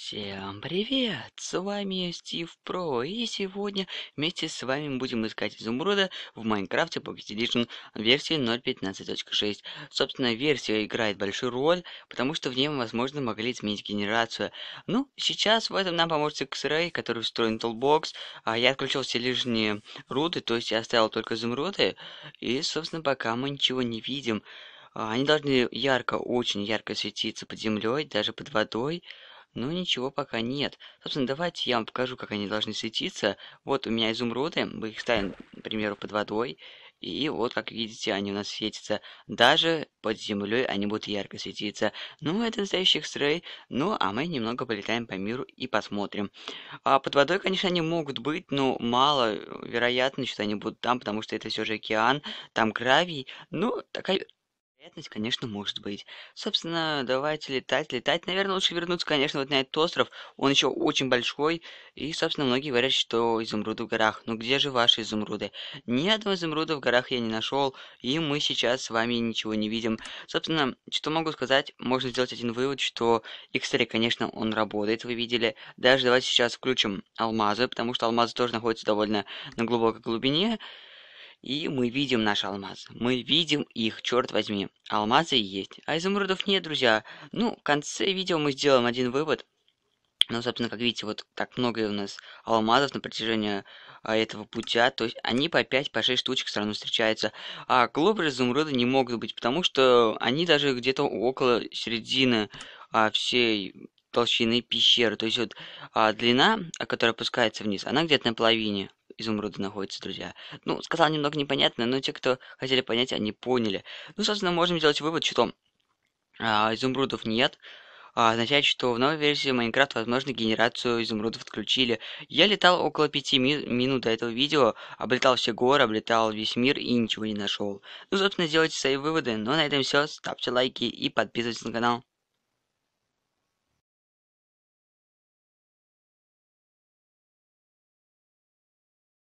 Всем привет! С вами Стив Про, и сегодня вместе с вами будем искать изумруда в Майнкрафте Pocket Edition версии 0.15.6. Собственно, версия играет большую роль, потому что в ней, возможно, могли изменить генерацию. Ну, сейчас в этом нам поможет X-Ray, который встроен Toolbox, а я отключил все лишние руды, то есть я оставил только изумруды, и, собственно, пока мы ничего не видим. А, они должны ярко, очень ярко светиться под землей, даже под водой но ну, ничего пока нет. Собственно, давайте я вам покажу, как они должны светиться. Вот у меня изумруды, мы их ставим, к примеру, под водой. И вот, как видите, они у нас светятся. Даже под землей они будут ярко светиться. Ну, это настоящий экстрей. Ну, а мы немного полетаем по миру и посмотрим. А под водой, конечно, они могут быть, но мало вероятно, что они будут там, потому что это все же океан, там гравий. Ну, такая Вероятность, конечно, может быть. Собственно, давайте летать, летать. Наверное, лучше вернуться, конечно, вот на этот остров. Он еще очень большой. И, собственно, многие говорят, что изумруды в горах. Но ну, где же ваши изумруды? Ни одного изумруда в горах я не нашел. И мы сейчас с вами ничего не видим. Собственно, что могу сказать? Можно сделать один вывод, что X3, конечно, он работает, вы видели. Даже давайте сейчас включим алмазы, потому что алмазы тоже находятся довольно на глубокой глубине. И мы видим наш алмаз. Мы видим их, черт возьми. Алмазы есть, а изумрудов нет, друзья. Ну, в конце видео мы сделаем один вывод. Ну, собственно, как видите, вот так много у нас алмазов на протяжении а, этого путя. То есть они по 5-6 по штучек все равно встречаются. А глобры изумруда не могут быть, потому что они даже где-то около середины а, всей толщины пещеры. То есть вот а, длина, которая опускается вниз, она где-то на половине изумруды находятся друзья. Ну, сказал немного непонятно, но те, кто хотели понять, они поняли. Ну, собственно, можем сделать вывод, что а, изумрудов нет. А, означает, что в новой версии Майнкрафт возможно, генерацию изумрудов отключили. Я летал около пяти ми минут до этого видео, облетал все горы, облетал весь мир и ничего не нашел. Ну, собственно, делайте свои выводы. Но на этом все. Ставьте лайки и подписывайтесь на канал.